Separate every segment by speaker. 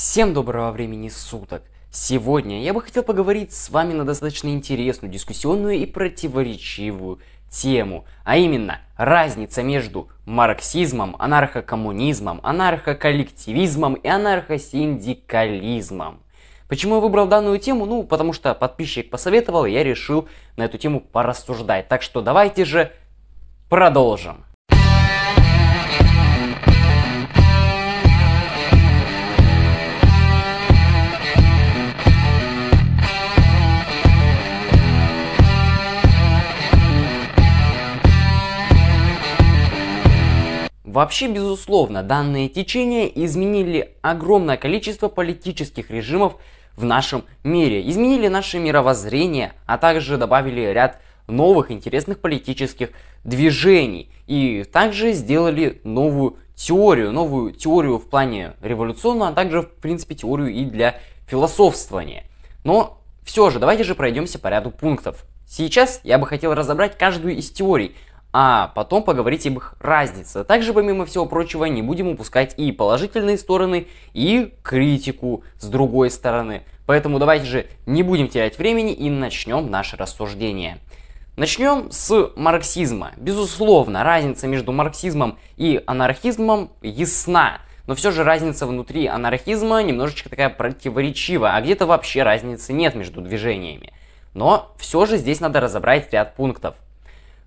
Speaker 1: Всем доброго времени суток! Сегодня я бы хотел поговорить с вами на достаточно интересную, дискуссионную и противоречивую тему, а именно разница между марксизмом, анархокоммунизмом, анархоколлективизмом и анархосиндикализмом. Почему я выбрал данную тему? Ну, потому что подписчик посоветовал, и я решил на эту тему порассуждать. Так что давайте же продолжим. Вообще, безусловно, данные течения изменили огромное количество политических режимов в нашем мире, изменили наше мировоззрение, а также добавили ряд новых интересных политических движений и также сделали новую теорию, новую теорию в плане революционного, а также, в принципе, теорию и для философствования. Но все же, давайте же пройдемся по ряду пунктов. Сейчас я бы хотел разобрать каждую из теорий, а потом поговорить об их разнице. А также, помимо всего прочего, не будем упускать и положительные стороны, и критику с другой стороны. Поэтому давайте же не будем терять времени и начнем наше рассуждение. Начнем с марксизма. Безусловно, разница между марксизмом и анархизмом ясна. Но все же разница внутри анархизма немножечко такая противоречива, а где-то вообще разницы нет между движениями. Но все же здесь надо разобрать ряд пунктов –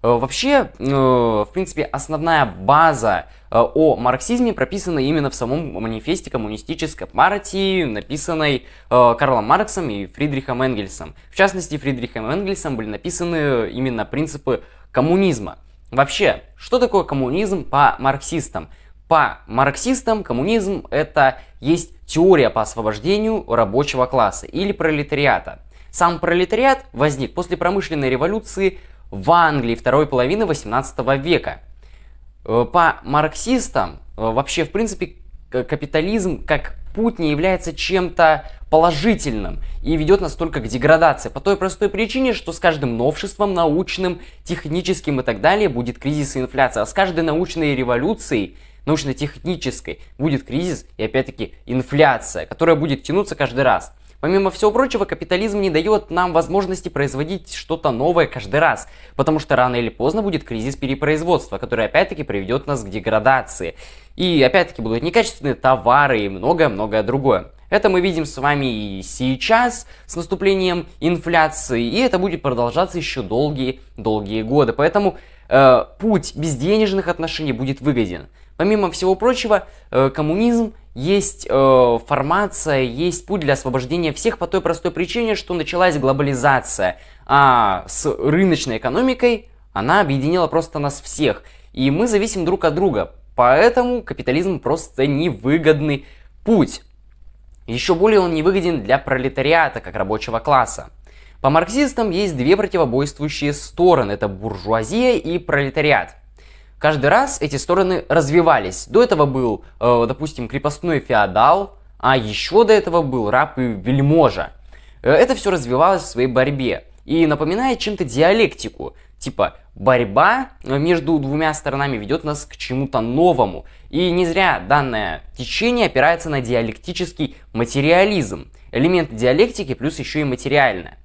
Speaker 1: Э, вообще, э, в принципе, основная база э, о марксизме прописана именно в самом манифесте коммунистической партии, написанной Карлом Марксом и Фридрихом Энгельсом. В частности, Фридрихом Энгельсом были написаны именно принципы коммунизма. Вообще, что такое коммунизм по марксистам? По марксистам коммунизм это есть теория по освобождению рабочего класса или пролетариата. Сам пролетариат возник после промышленной революции в Англии второй половины 18 века. Э, по марксистам э, вообще, в принципе, капитализм как путь не является чем-то положительным и ведет нас только к деградации. По той простой причине, что с каждым новшеством научным, техническим и так далее будет кризис и инфляция. А с каждой научной революцией, научно-технической, будет кризис и опять-таки инфляция, которая будет тянуться каждый раз. Помимо всего прочего, капитализм не дает нам возможности производить что-то новое каждый раз, потому что рано или поздно будет кризис перепроизводства, который опять-таки приведет нас к деградации. И опять-таки будут некачественные товары и многое-многое другое. Это мы видим с вами и сейчас с наступлением инфляции, и это будет продолжаться еще долгие-долгие годы. Поэтому э, путь безденежных отношений будет выгоден. Помимо всего прочего, э, коммунизм есть э, формация, есть путь для освобождения всех по той простой причине, что началась глобализация, а с рыночной экономикой она объединила просто нас всех, и мы зависим друг от друга, поэтому капитализм просто невыгодный путь. Еще более он невыгоден для пролетариата, как рабочего класса. По марксистам есть две противобойствующие стороны – это буржуазия и пролетариат – каждый раз эти стороны развивались. До этого был, э, допустим, крепостной феодал, а еще до этого был раб и вельможа. Э, это все развивалось в своей борьбе и напоминает чем-то диалектику. Типа борьба э, между двумя сторонами ведет нас к чему-то новому. И не зря данное течение опирается на диалектический материализм. Элемент диалектики плюс еще и материальное.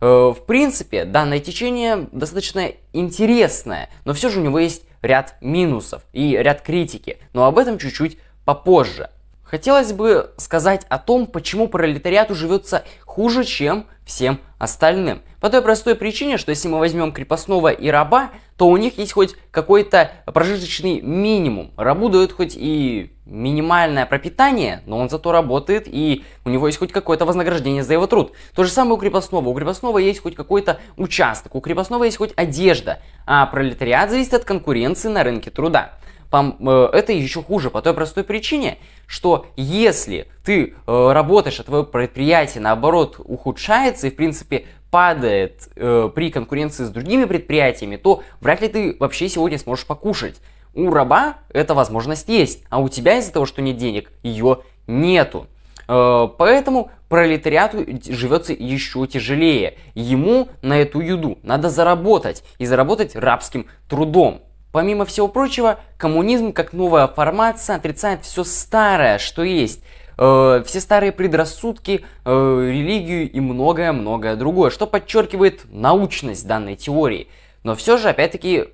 Speaker 1: Э, в принципе, данное течение достаточно интересное, но все же у него есть ряд минусов и ряд критики, но об этом чуть-чуть попозже. Хотелось бы сказать о том, почему пролетариату живется хуже, чем всем остальным. По той простой причине, что если мы возьмем крепостного и раба, то у них есть хоть какой-то прожиточный минимум. Рабу дают хоть и минимальное пропитание, но он зато работает, и у него есть хоть какое-то вознаграждение за его труд. То же самое у крепостного. У крепостного есть хоть какой-то участок, у крепостного есть хоть одежда, а пролетариат зависит от конкуренции на рынке труда. Э, это еще хуже по той простой причине, что если ты э, работаешь, а твое предприятие наоборот ухудшается и в принципе падает э, при конкуренции с другими предприятиями, то вряд ли ты вообще сегодня сможешь покушать. У раба эта возможность есть, а у тебя из-за того, что нет денег, ее нету. Поэтому пролетариату живется еще тяжелее. Ему на эту еду надо заработать и заработать рабским трудом. Помимо всего прочего, коммунизм как новая формация отрицает все старое, что есть. Э, все старые предрассудки, э, религию и многое-многое другое, что подчеркивает научность данной теории. Но все же, опять-таки,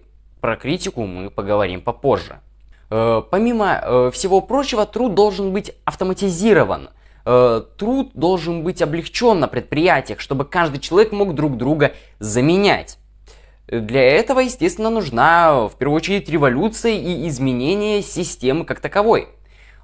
Speaker 1: про критику мы поговорим попозже. Э, помимо э, всего прочего, труд должен быть автоматизирован. Э, труд должен быть облегчен на предприятиях, чтобы каждый человек мог друг друга заменять. Для этого, естественно, нужна в первую очередь революция и изменение системы как таковой.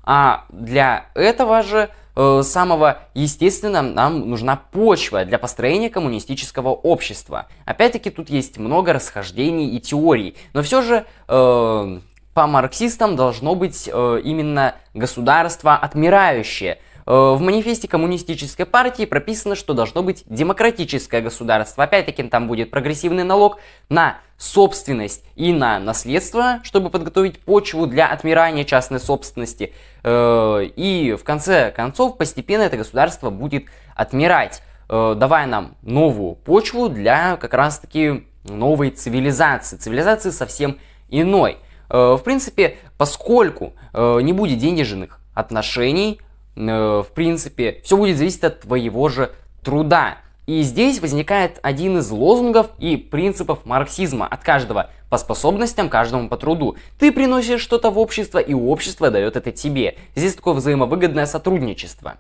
Speaker 1: А для этого же э, самого, естественно, нам нужна почва для построения коммунистического общества. Опять-таки тут есть много расхождений и теорий, но все же э, по марксистам должно быть э, именно государство отмирающее, Э, в манифесте коммунистической партии прописано, что должно быть демократическое государство. Опять-таки там будет прогрессивный налог на собственность и на наследство, чтобы подготовить почву для отмирания частной собственности. Э, и в конце концов постепенно это государство будет отмирать, э, давая нам новую почву для как раз-таки новой цивилизации. Цивилизации совсем иной. В принципе, поскольку не будет денежных отношений, Э, в принципе, все будет зависеть от твоего же труда. И здесь возникает один из лозунгов и принципов марксизма от каждого по способностям, каждому по труду. Ты приносишь что-то в общество, и общество дает это тебе. Здесь такое взаимовыгодное сотрудничество.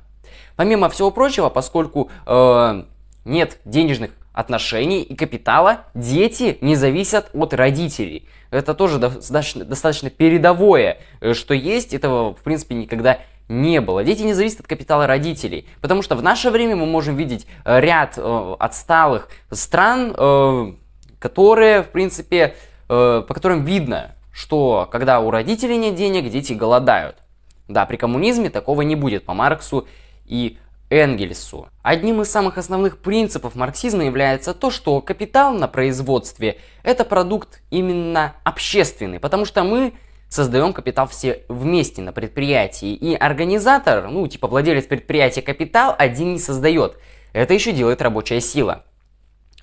Speaker 1: Помимо всего прочего, поскольку э, нет денежных отношений и капитала, дети не зависят от родителей. Это тоже достаточно, достаточно передовое, э, что есть. Этого, в принципе, никогда не не было. Дети не зависят от капитала родителей, потому что в наше время мы можем видеть э, ряд э, отсталых стран, э, которые, в принципе, э, по которым видно, что когда у родителей нет денег, дети голодают. Да, при коммунизме такого не будет по Марксу и Энгельсу. Одним из самых основных принципов марксизма является то, что капитал на производстве – это продукт именно общественный, потому что мы создаем капитал все вместе на предприятии. И организатор, ну типа владелец предприятия капитал один не создает. Это еще делает рабочая сила.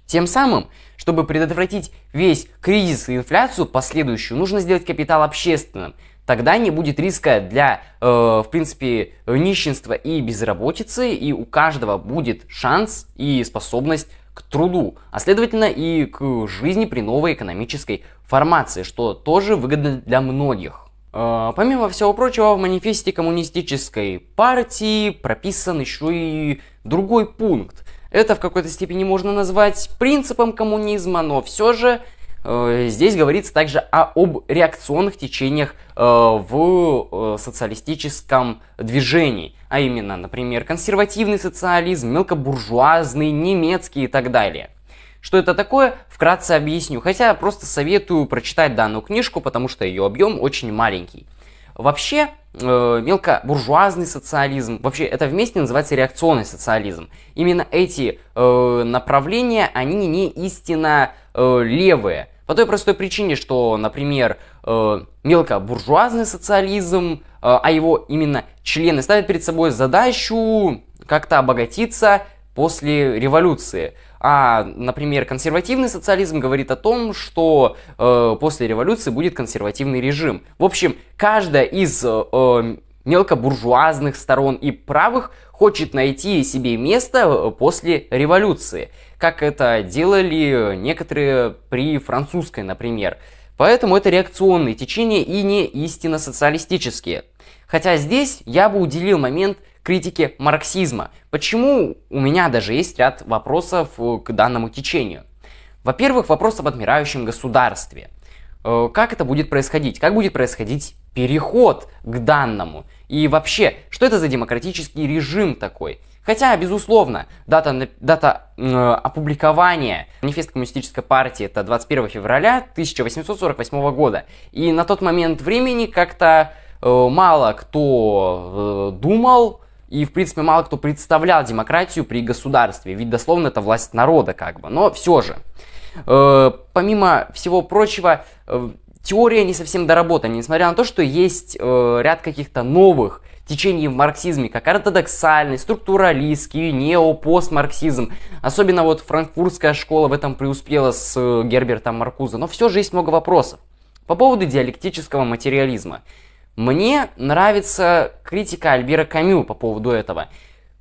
Speaker 1: Тем самым, чтобы предотвратить весь кризис и инфляцию последующую, нужно сделать капитал общественным. Тогда не будет риска для, э, в принципе, нищенства и безработицы, и у каждого будет шанс и способность к труду, а следовательно и к жизни при новой экономической формации, что тоже выгодно для многих. Э, помимо всего прочего, в манифесте коммунистической партии прописан еще и другой пункт. Это в какой-то степени можно назвать принципом коммунизма, но все же Э, здесь говорится также об реакционных течениях э, в э, социалистическом движении, а именно, например, консервативный социализм, мелкобуржуазный, немецкий и так далее. Что это такое, вкратце объясню, хотя просто советую прочитать данную книжку, потому что ее объем очень маленький. Вообще, э, мелкобуржуазный социализм, вообще это вместе называется реакционный социализм. Именно эти э, направления, они не истинно э, левые. По той простой причине, что, например, э, мелкобуржуазный социализм, э, а его именно члены ставят перед собой задачу как-то обогатиться после революции. А, например, консервативный социализм говорит о том, что э, после революции будет консервативный режим. В общем, каждая из э, э мелкобуржуазных сторон и правых хочет найти себе место э, после революции как это делали некоторые при французской, например. Поэтому это реакционные течения и не истинно социалистические. Хотя здесь я бы уделил момент критике марксизма. Почему у меня даже есть ряд вопросов э, к данному течению. Во-первых, вопрос об отмирающем государстве. Э, как это будет происходить? Как будет происходить переход к данному? И вообще, что это за демократический режим такой? Хотя, безусловно, дата, дата э, опубликования манифест коммунистической партии это 21 февраля 1848 года. И на тот момент времени как-то э, мало кто э, думал, и, в принципе, мало кто представлял демократию при государстве, ведь дословно это власть народа как бы, но все же. Э, помимо всего прочего, э, теория не совсем доработана, несмотря на то, что есть э, ряд каких-то новых течений в марксизме, как ортодоксальный, структуралистский, неопостмарксизм. Особенно вот франкфуртская школа в этом преуспела с э, Гербертом Маркузе. Но все же есть много вопросов. По поводу диалектического материализма. Мне нравится критика Альбера Камю по поводу этого.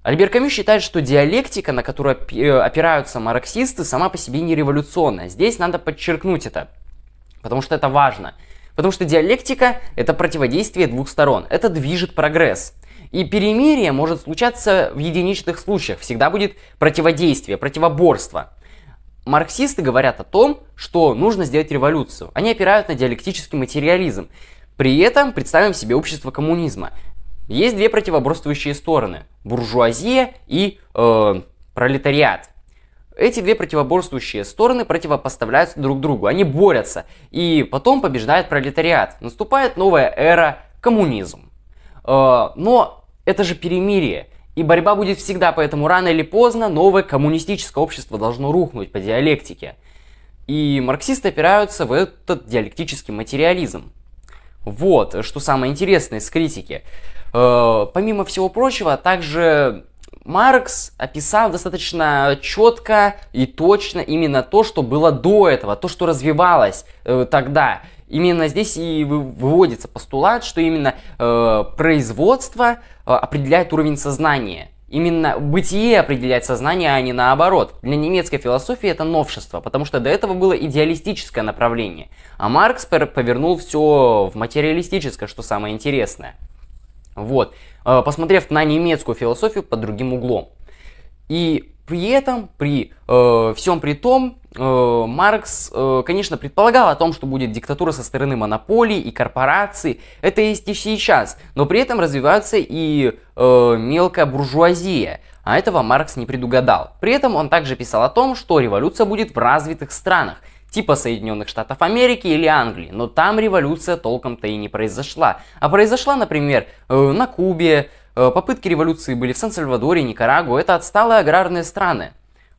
Speaker 1: Альбер Камю считает, что диалектика, на которую э, опираются марксисты, сама по себе не революционная. Здесь надо подчеркнуть это, потому что это важно – Потому что диалектика — это противодействие двух сторон, это движет прогресс. И перемирие может случаться в единичных случаях, всегда будет противодействие, противоборство. Марксисты говорят о том, что нужно сделать революцию. Они опирают на диалектический материализм. При этом представим себе общество коммунизма. Есть две противоборствующие стороны – буржуазия и э, пролетариат. Эти две противоборствующие стороны противопоставляются друг другу, они борются, и потом побеждает пролетариат. Наступает новая эра коммунизм. Э, но это же перемирие, и борьба будет всегда, поэтому рано или поздно новое коммунистическое общество должно рухнуть по диалектике. И марксисты опираются в этот диалектический материализм. Вот, что самое интересное с критики. Э, помимо всего прочего, а также Маркс описал достаточно четко и точно именно то, что было до этого, то, что развивалось э, тогда. Именно здесь и выводится постулат, что именно э, производство э, определяет уровень сознания. Именно бытие определяет сознание, а не наоборот. Для немецкой философии это новшество, потому что до этого было идеалистическое направление. А Маркс повернул все в материалистическое, что самое интересное. Вот. Э, посмотрев на немецкую философию под другим углом. И при этом, при э, всем при том, э, Маркс, э, конечно, предполагал о том, что будет диктатура со стороны монополий и корпораций. Это есть и сейчас. Но при этом развивается и э, мелкая буржуазия. А этого Маркс не предугадал. При этом он также писал о том, что революция будет в развитых странах типа Соединенных Штатов Америки или Англии, но там революция толком-то и не произошла. А произошла, например, э, на Кубе, э, попытки революции были в Сан-Сальвадоре, Никарагуа, это отсталые аграрные страны.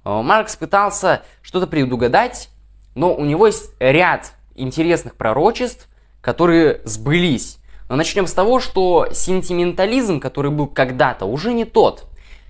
Speaker 1: Э, Маркс пытался что-то предугадать, но у него есть ряд интересных пророчеств, которые сбылись. Но начнем с того, что сентиментализм, который был когда-то, уже не тот.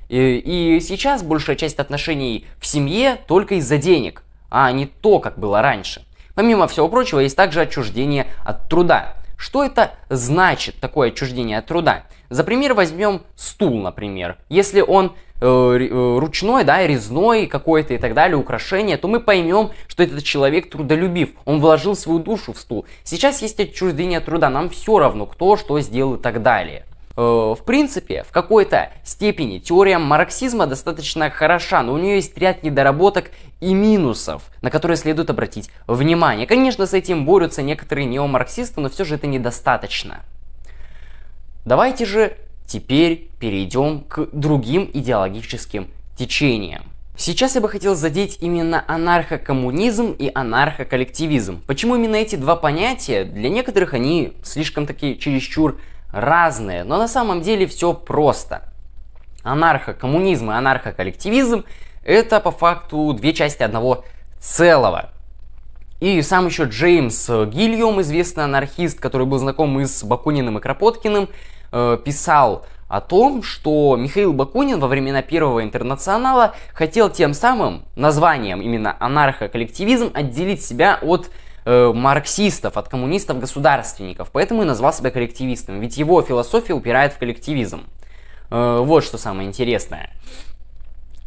Speaker 1: И, и сейчас большая часть отношений в семье только из-за денег а не то, как было раньше. Помимо всего прочего, есть также отчуждение от труда. Что это значит, такое отчуждение от труда? За пример возьмем стул, например. Если он э, э ручной, да, резной какой-то и так далее, украшение, то мы поймем, что этот человек трудолюбив, он вложил свою душу в стул. Сейчас есть отчуждение от труда, нам все равно, кто что сделал и так далее. Э, в принципе, в какой-то степени теория марксизма достаточно хороша, но у нее есть ряд недоработок и минусов, на которые следует обратить внимание. Конечно, с этим борются некоторые неомарксисты, но все же это недостаточно. Давайте же теперь перейдем к другим идеологическим течениям. Сейчас я бы хотел задеть именно анархокоммунизм и анархоколлективизм. Почему именно эти два понятия? Для некоторых они слишком такие чересчур разные, но на самом деле все просто. Анархокоммунизм и анархоколлективизм – это по факту две части одного целого. И сам еще Джеймс Гильюм, известный анархист, который был знаком и с Бакуниным и Кропоткиным, э, писал о том, что Михаил Бакунин во времена Первого интернационала хотел тем самым названием именно анархоколлективизм отделить себя от Э, марксистов, от коммунистов-государственников, поэтому и назвал себя коллективистом, ведь его философия упирает в коллективизм. Э, вот что самое интересное.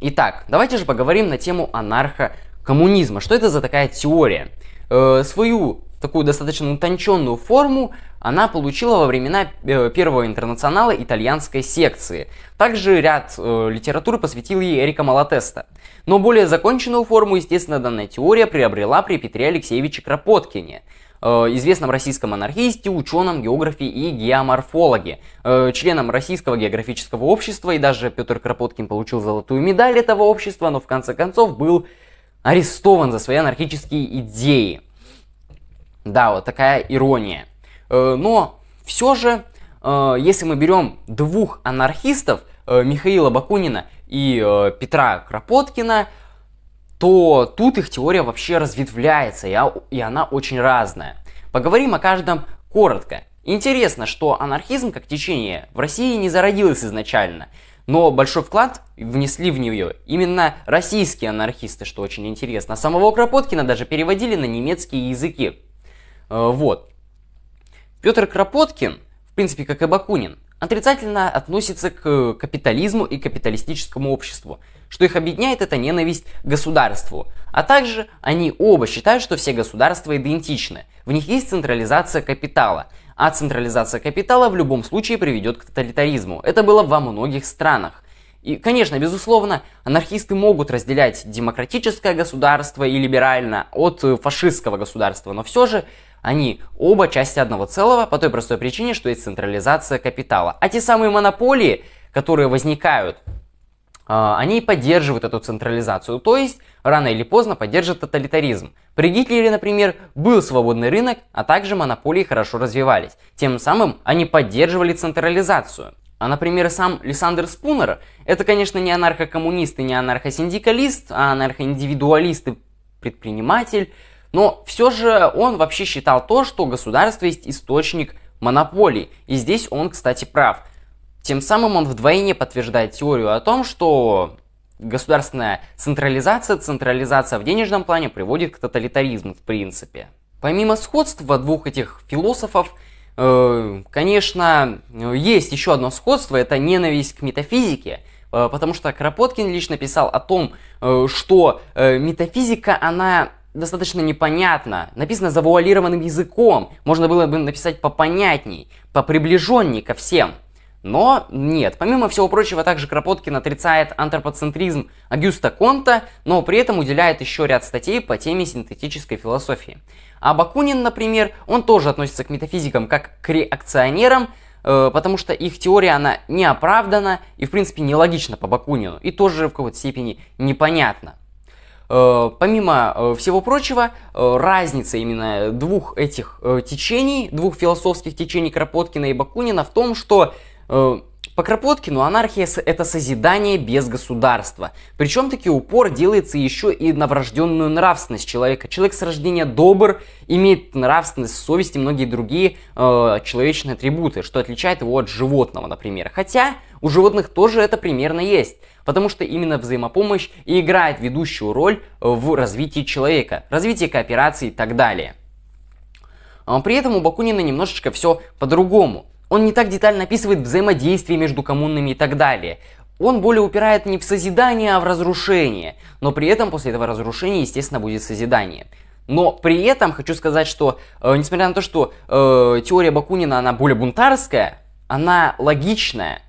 Speaker 1: Итак, давайте же поговорим на тему анархо-коммунизма. Что это за такая теория? Э, свою такую достаточно утонченную форму она получила во времена э, Первого интернационала итальянской секции. Также ряд э, литературы посвятил ей Эрика Малатеста. Но более законченную форму, естественно, данная теория приобрела при Петре Алексеевиче Кропоткине э, известном российском анархисте, ученом, географе и геоморфологе, э, членом Российского географического общества, и даже Петр Кропоткин получил золотую медаль этого общества, но в конце концов был арестован за свои анархические идеи. Да, вот такая ирония. Э, но все же, э, если мы берем двух анархистов, э, Михаила Бакунина и Петра Кропоткина, то тут их теория вообще разветвляется, и она очень разная. Поговорим о каждом коротко. Интересно, что анархизм как течение в России не зародилось изначально, но большой вклад внесли в нее именно российские анархисты, что очень интересно. Самого Кропоткина даже переводили на немецкие языки. Вот. Петр Кропоткин, в принципе, как и Бакунин, отрицательно относится к э, капитализму и капиталистическому обществу. Что их объединяет, это ненависть к государству. А также они оба считают, что все государства идентичны. В них есть централизация капитала. А централизация капитала в любом случае приведет к тоталитаризму. Это было во многих странах. И, конечно, безусловно, анархисты могут разделять демократическое государство и либерально от э, фашистского государства, но все же они оба части одного целого по той простой причине, что есть централизация капитала. А те самые монополии, которые возникают, а, они поддерживают эту централизацию, то есть рано или поздно поддержат тоталитаризм. При Гитлере, например, был свободный рынок, а также монополии хорошо развивались. Тем самым они поддерживали централизацию. А, например, сам Лиссандр Спунер, это, конечно, не анархокоммунист и не анархосиндикалист, а анархоиндивидуалист и предприниматель, но все же он вообще считал то, что государство есть источник монополий. И здесь он, кстати, прав. Тем самым он вдвойне подтверждает теорию о том, что государственная централизация, централизация в денежном плане приводит к тоталитаризму в принципе. Помимо сходства двух этих философов, э, конечно, есть еще одно сходство, это ненависть к метафизике, э, потому что Кропоткин лично писал о том, э, что метафизика, она достаточно непонятно, написано завуалированным языком, можно было бы написать попонятней, поприближенней ко всем. Но нет, помимо всего прочего, также Кропоткин отрицает антропоцентризм Агюста Конта, но при этом уделяет еще ряд статей по теме синтетической философии. А Бакунин, например, он тоже относится к метафизикам как к реакционерам, э, потому что их теория, она не оправдана и, в принципе, нелогична по Бакунину, и тоже в какой-то степени непонятна. Э, помимо э, всего прочего, э, разница именно двух этих течений, двух философских течений Кропоткина и Бакунина в том, что по Кропоткину анархия – это созидание без государства. Причем таки упор делается еще и на врожденную нравственность человека. Человек с рождения добр, имеет нравственность, совесть и многие другие э, человечные атрибуты, что отличает его от животного, например. Хотя у животных тоже это примерно есть, потому что именно взаимопомощь и играет ведущую роль в развитии человека, развитии кооперации и так далее. А при этом у Бакунина немножечко все по-другому. Он не так детально описывает взаимодействие между коммунами и так далее. Он более упирает не в созидание, а в разрушение. Но при этом после этого разрушения, естественно, будет созидание. Но при этом хочу сказать, что э, несмотря на то, что э, теория Бакунина, она более бунтарская, она логичная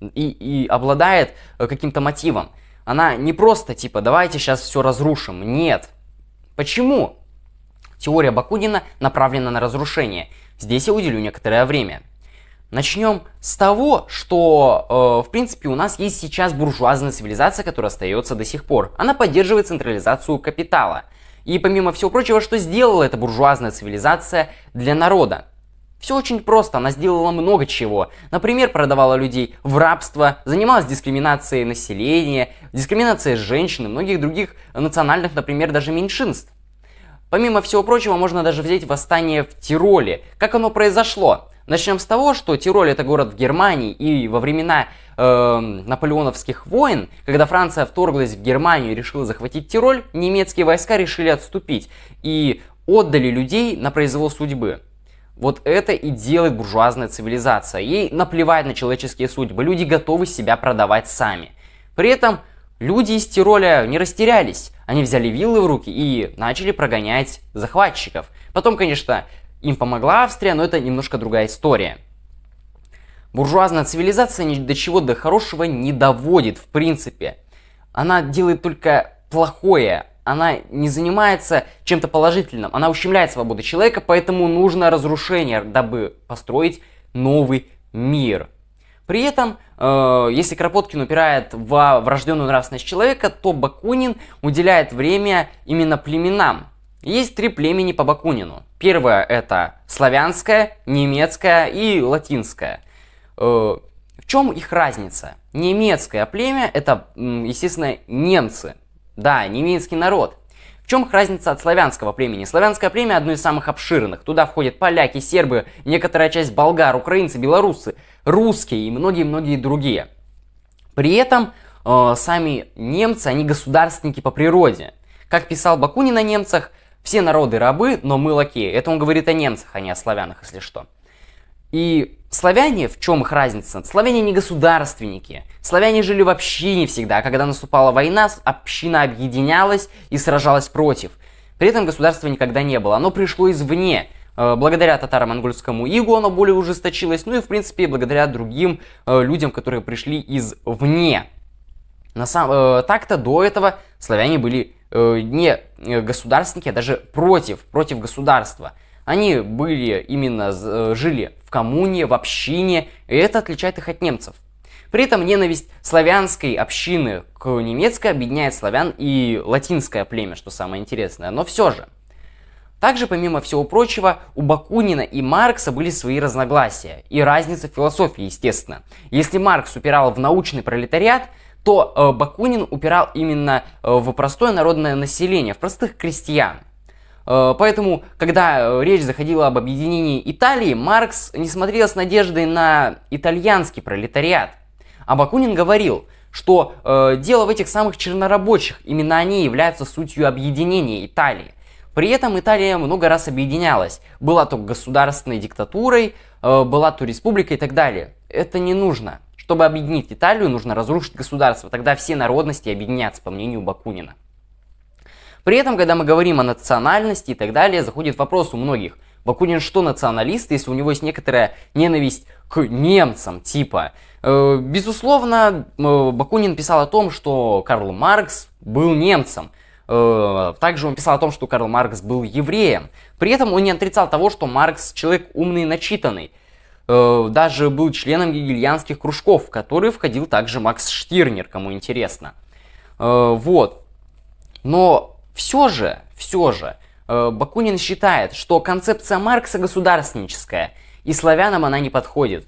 Speaker 1: и, и обладает э, каким-то мотивом. Она не просто типа «давайте сейчас все разрушим». Нет. Почему? Теория Бакунина направлена на разрушение. Здесь я уделю некоторое время. Начнем с того, что, э, в принципе, у нас есть сейчас буржуазная цивилизация, которая остается до сих пор. Она поддерживает централизацию капитала. И помимо всего прочего, что сделала эта буржуазная цивилизация для народа? Все очень просто, она сделала много чего. Например, продавала людей в рабство, занималась дискриминацией населения, дискриминацией женщин и многих других национальных, например, даже меньшинств. Помимо всего прочего, можно даже взять восстание в Тироле. Как оно произошло? Начнем с того, что Тироль это город в Германии, и во времена э, наполеоновских войн, когда Франция вторглась в Германию и решила захватить Тироль, немецкие войска решили отступить и отдали людей на произвол судьбы. Вот это и делает буржуазная цивилизация. Ей наплевать на человеческие судьбы, люди готовы себя продавать сами. При этом люди из Тироля не растерялись. Они взяли виллы в руки и начали прогонять захватчиков. Потом, конечно, им помогла Австрия, но это немножко другая история. Буржуазная цивилизация ни до чего до хорошего не доводит, в принципе. Она делает только плохое, она не занимается чем-то положительным, она ущемляет свободу человека, поэтому нужно разрушение, дабы построить новый мир. При этом, э, если Кропоткин упирает во врожденную нравственность человека, то Бакунин уделяет время именно племенам, есть три племени по Бакунину. Первое это славянское, немецкое и латинское. Э, в чем их разница? Немецкое племя это, естественно, немцы. Да, немецкий народ. В чем их разница от славянского племени? Славянское племя одно из самых обширных. Туда входят поляки, сербы, некоторая часть болгар, украинцы, белорусы, русские и многие-многие другие. При этом э, сами немцы, они государственники по природе. Как писал Бакунин о немцах – все народы рабы, но мы лакеи. Это он говорит о немцах, а не о славянах, если что. И славяне, в чем их разница? Славяне не государственники. Славяне жили в общине всегда. а Когда наступала война, община объединялась и сражалась против. При этом государства никогда не было. Оно пришло извне. Э, благодаря татаро-монгольскому игу оно более ужесточилось, ну и, в принципе, благодаря другим э, людям, которые пришли извне. На сам... Э, так-то до этого славяне были Э, не э, государственники, а даже против, против государства. Они были именно, э, жили в коммуне, в общине, и это отличает их от немцев. При этом ненависть славянской общины к немецкой объединяет славян и латинское племя, что самое интересное, но все же. Также, помимо всего прочего, у Бакунина и Маркса были свои разногласия и разница в философии, естественно. Если Маркс упирал в научный пролетариат – то э, Бакунин упирал именно э, в простое народное население, в простых крестьян. Э, поэтому, когда речь заходила об объединении Италии, Маркс не смотрел с надеждой на итальянский пролетариат. А Бакунин говорил, что э, дело в этих самых чернорабочих, именно они являются сутью объединения Италии. При этом Италия много раз объединялась, была то государственной диктатурой, э, была то республикой и так далее. Это не нужно. Чтобы объединить Италию, нужно разрушить государство, тогда все народности объединятся, по мнению Бакунина. При этом, когда мы говорим о национальности и так далее, заходит вопрос у многих. Бакунин что националист, если у него есть некоторая ненависть к немцам, типа? Э, безусловно, э, Бакунин писал о том, что Карл Маркс был немцем. Э, также он писал о том, что Карл Маркс был евреем. При этом он не отрицал того, что Маркс человек умный и начитанный. Э, даже был членом гегельянских кружков, в которые входил также Макс Штирнер, кому интересно. Э, вот. Но все же, все же, э, Бакунин считает, что концепция Маркса государственническая, и славянам она не подходит.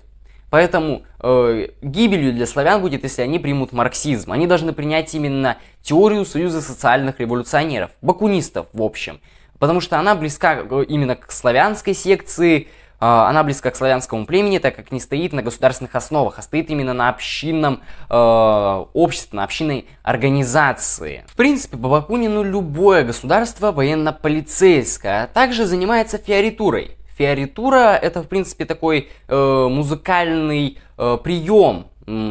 Speaker 1: Поэтому э, гибелью для славян будет, если они примут марксизм. Они должны принять именно теорию союза социальных революционеров, бакунистов в общем. Потому что она близка именно к славянской секции, а, она близка к славянскому племени, так как не стоит на государственных основах, а стоит именно на общинном э, обществе, на общинной организации. В принципе, по Бакунину любое государство военно-полицейское, а также занимается фиоритурой. Фиоритура это, в принципе, такой э, музыкальный э, прием,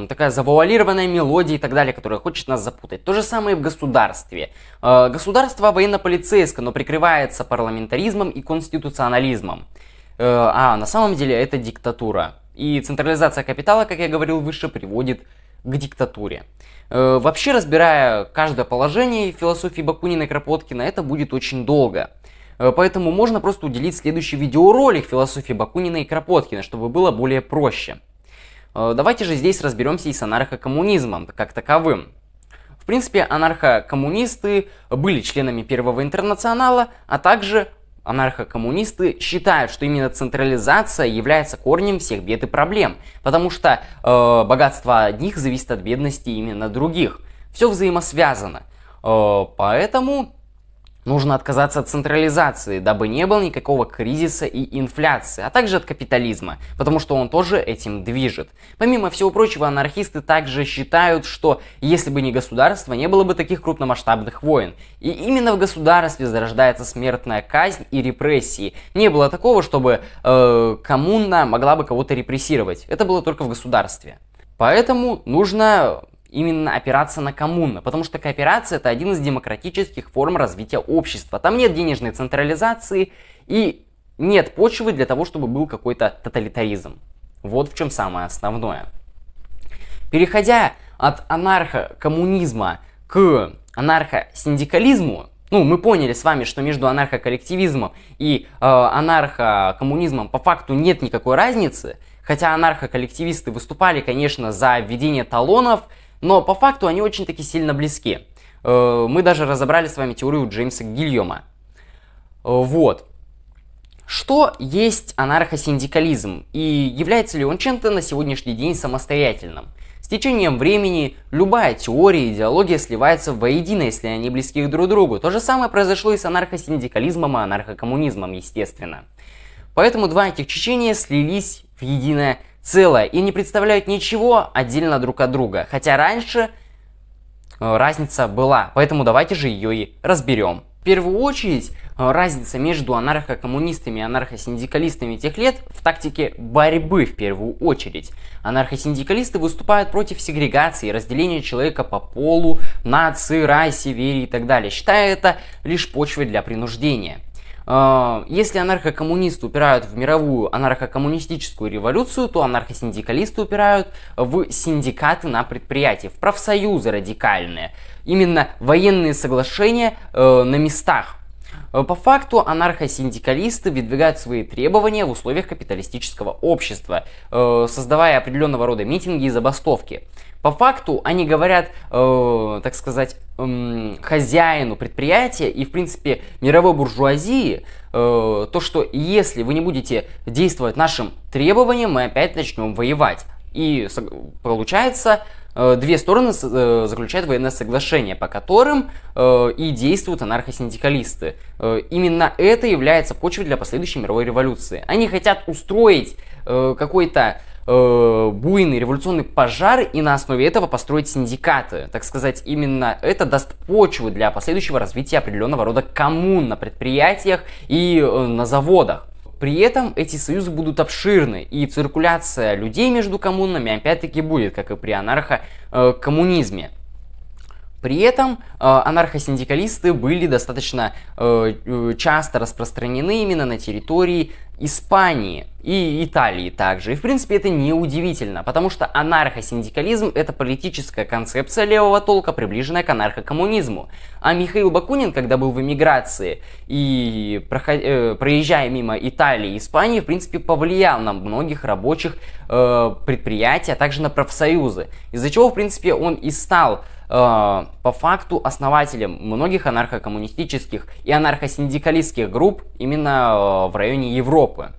Speaker 1: такая завуалированная мелодия и так далее, которая хочет нас запутать. То же самое и в государстве. Э, государство военно-полицейское, но прикрывается парламентаризмом и конституционализмом. Э, а на самом деле это диктатура. И централизация капитала, как я говорил выше, приводит к диктатуре. Э, вообще, разбирая каждое положение философии Бакунина и Кропоткина, это будет очень долго. Э, поэтому можно просто уделить следующий видеоролик философии Бакунина и Кропоткина, чтобы было более проще. Давайте же здесь разберемся и с анархокоммунизмом как таковым. В принципе, анархокоммунисты были членами Первого интернационала, а также анархокоммунисты считают, что именно централизация является корнем всех бед и проблем, потому что э, богатство одних зависит от бедности именно других. Все взаимосвязано. Э, поэтому Нужно отказаться от централизации, дабы не было никакого кризиса и инфляции, а также от капитализма, потому что он тоже этим движет. Помимо всего прочего, анархисты также считают, что если бы не государство, не было бы таких крупномасштабных войн. И именно в государстве зарождается смертная казнь и репрессии. Не было такого, чтобы э, коммуна могла бы кого-то репрессировать. Это было только в государстве. Поэтому нужно именно опираться на коммуны, потому что кооперация – это один из демократических форм развития общества. Там нет денежной централизации и нет почвы для того, чтобы был какой-то тоталитаризм. Вот в чем самое основное. Переходя от анархо-коммунизма к анархо-синдикализму, ну, мы поняли с вами, что между анархо-коллективизмом и э, коммунизмом по факту нет никакой разницы, хотя анархо-коллективисты выступали, конечно, за введение талонов – но по факту они очень-таки сильно близки. Э, мы даже разобрали с вами теорию Джеймса Гильома. Э, вот. Что есть анархосиндикализм и является ли он чем-то на сегодняшний день самостоятельным? С течением времени любая теория и идеология сливаются воедино, если они близки друг к другу. То же самое произошло и с анархосиндикализмом и анархокоммунизмом, естественно. Поэтому два этих течения слились в единое целое и не представляют ничего отдельно друг от друга. Хотя раньше э, разница была, поэтому давайте же ее и разберем. В первую очередь, э, разница между анархо-коммунистами и анархо-синдикалистами тех лет в тактике борьбы в первую очередь. Анархо-синдикалисты выступают против сегрегации, разделения человека по полу, нации, расе, вере и так далее, считая это лишь почвой для принуждения. Э, если анархокоммунисты упирают в мировую анархокоммунистическую революцию, то анархосиндикалисты упирают в синдикаты на предприятии, в профсоюзы радикальные, именно военные соглашения э, на местах. Э, по факту анархосиндикалисты выдвигают свои требования в условиях капиталистического общества, создавая определенного рода митинги и забастовки. По факту они говорят, э, так сказать, э, хозяину предприятия и, в принципе, мировой буржуазии, э, то, что если вы не будете действовать нашим требованиям, мы опять начнем воевать. И получается, э, две стороны э, заключают военное соглашение, по которым э, и действуют анархосиндикалисты. Именно это является почвой для последующей мировой революции. Они хотят устроить какой-то э, буйный революционный пожар и на основе этого построить синдикаты. Так сказать, именно это даст почву для последующего развития определенного рода коммун на предприятиях и э, на заводах. При этом эти союзы будут обширны, и циркуляция людей между коммунами опять-таки будет, как и при анархо-коммунизме. Э, при этом э, анархосиндикалисты были достаточно э, э часто распространены именно на территории Испании и Италии также. И в принципе это не удивительно, потому что анархосиндикализм это политическая концепция левого толка, приближенная к анархокоммунизму. А Михаил Бакунин, когда был в эмиграции и проход... э, проезжая мимо Италии и Испании, в принципе повлиял на многих рабочих э, предприятий, а также на профсоюзы. Из-за чего в принципе он и стал Э, по факту основателем многих анархокоммунистических и анархосиндикалистских групп именно э, в районе Европы.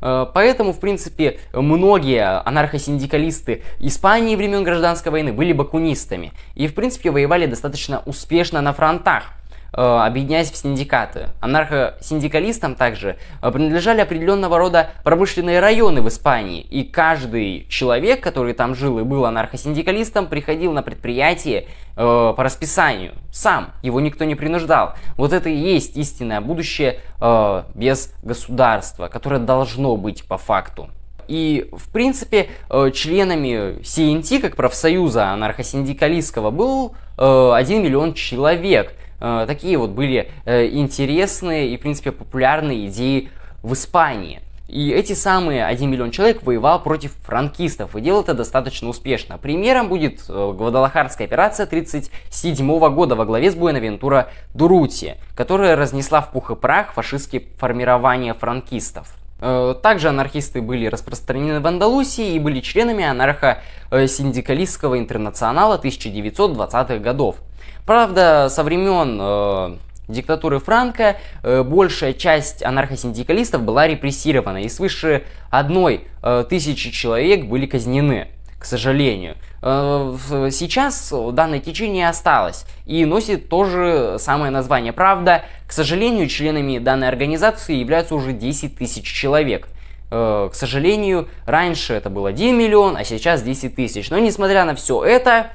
Speaker 1: Э, поэтому, в принципе, многие анархосиндикалисты Испании времен гражданской войны были бакунистами и, в принципе, воевали достаточно успешно на фронтах. Э, объединяясь в синдикаты. анархо-синдикалистам также э, принадлежали определенного рода промышленные районы в Испании, и каждый человек, который там жил и был анархо-синдикалистом, приходил на предприятие э, по расписанию, сам, его никто не принуждал. Вот это и есть истинное будущее э, без государства, которое должно быть по факту. И, в принципе, э, членами CNT, как профсоюза анархосиндикалистского, был 1 миллион человек – Э, такие вот были э, интересные и, в принципе, популярные идеи в Испании. И эти самые 1 миллион человек воевал против франкистов и делал это достаточно успешно. Примером будет э, Гвадалахарская операция 1937 года во главе с Буэнавентура Дурути, которая разнесла в пух и прах фашистские формирования франкистов. Также анархисты были распространены в Андалусии и были членами анархо-синдикалистского интернационала 1920-х годов. Правда, со времен э, диктатуры Франка э, большая часть анархосиндикалистов была репрессирована, и свыше одной э, тысячи человек были казнены, к сожалению. Сейчас данное течение осталось и носит то же самое название. Правда, к сожалению, членами данной организации являются уже 10 тысяч человек – к сожалению, раньше это было 1 миллион, а сейчас 10 тысяч. Но несмотря на все это,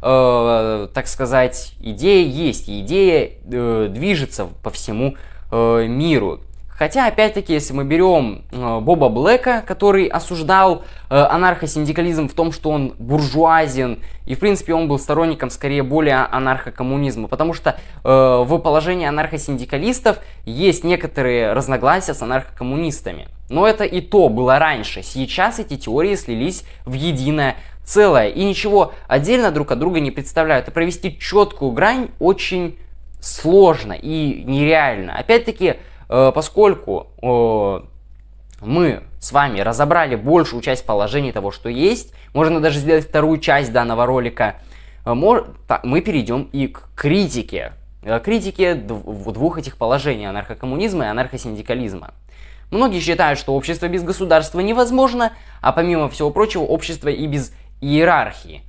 Speaker 1: Э, так сказать, идея есть, идея э, движется по всему э, миру. Хотя, опять-таки, если мы берем э, Боба Блэка, который осуждал э, анархосиндикализм в том, что он буржуазен, и, в принципе, он был сторонником скорее более анархокоммунизма, потому что э, в положении анархосиндикалистов есть некоторые разногласия с анархокоммунистами. Но это и то было раньше. Сейчас эти теории слились в единое целое и ничего отдельно друг от друга не представляют. И провести четкую грань очень сложно и нереально. Опять-таки, э, поскольку э, мы с вами разобрали большую часть положений того, что есть, можно даже сделать вторую часть данного ролика, э, мы перейдем и к критике. Критике двух этих положений анархокоммунизма и анархосиндикализма. Многие считают, что общество без государства невозможно, а помимо всего прочего, общество и без иерархии.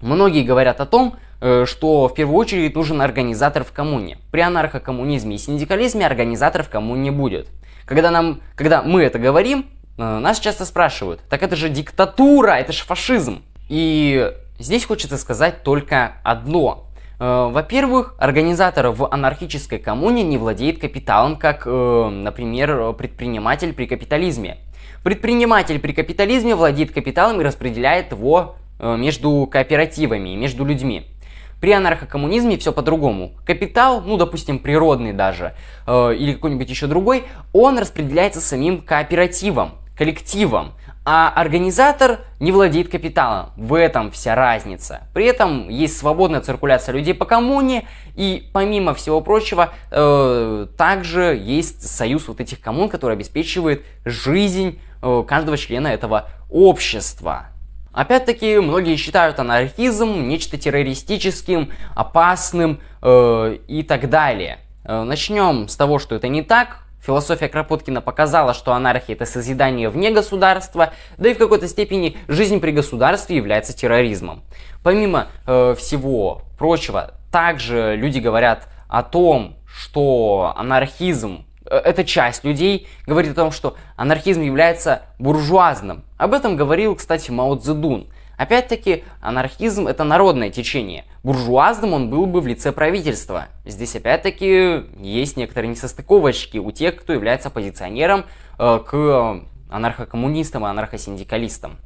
Speaker 1: Многие говорят о том, э, что в первую очередь нужен организатор в коммуне. При анархокоммунизме и синдикализме организатор в коммуне будет. Когда, нам, когда мы это говорим, э, нас часто спрашивают, так это же диктатура, это же фашизм. И здесь хочется сказать только одно. Э, во-первых, организатор в анархической коммуне не владеет капиталом, как, например, предприниматель при капитализме. Предприниматель при капитализме владеет капиталом и распределяет его э, между кооперативами и между людьми. При анархокоммунизме все по-другому. Капитал, ну, допустим, природный даже, э, или какой-нибудь еще другой, он распределяется самим кооперативом, коллективом, а организатор не владеет капиталом. В этом вся разница. При этом есть свободная циркуляция людей по коммуне, и помимо всего прочего, э, также есть союз вот этих коммун, который обеспечивает жизнь Э, каждого члена этого общества. Опять-таки, многие считают анархизм нечто террористическим, опасным э, и так далее. Э, начнем с того, что это не так. Философия Кропоткина показала, что анархия – это созидание вне государства, да и в какой-то степени жизнь при государстве является терроризмом. Помимо э, всего прочего, также люди говорят о том, что анархизм Э, эта часть людей говорит о том, что анархизм является буржуазным. Об этом говорил, кстати, Мао Цзэдун. Опять-таки, анархизм – это народное течение. Буржуазным он был бы в лице правительства. Здесь, опять-таки, есть некоторые несостыковочки у тех, кто является оппозиционером э, к анархокоммунистам и анархосиндикалистам.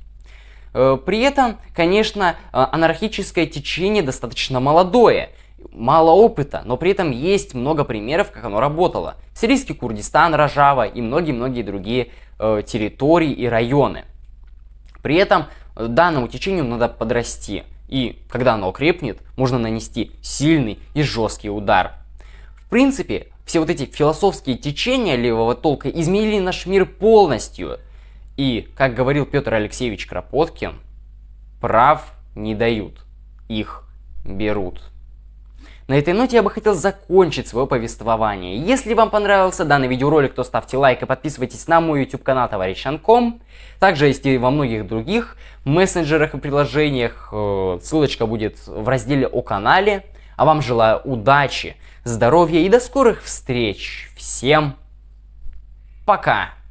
Speaker 1: Э, при этом, конечно, э, анархическое течение достаточно молодое – мало опыта, но при этом есть много примеров, как оно работало. Сирийский Курдистан, Рожава и многие-многие другие э, территории и районы. При этом э, данному течению надо подрасти, и когда оно крепнет, можно нанести сильный и жесткий удар. В принципе, все вот эти философские течения левого толка изменили наш мир полностью. И, как говорил Петр Алексеевич Кропоткин, прав не дают, их берут. На этой ноте я бы хотел закончить свое повествование. Если вам понравился данный видеоролик, то ставьте лайк и подписывайтесь на мой YouTube канал Товарищ Анком. Также есть и во многих других мессенджерах и приложениях. Э, ссылочка будет в разделе о канале. А вам желаю удачи, здоровья и до скорых встреч. Всем пока!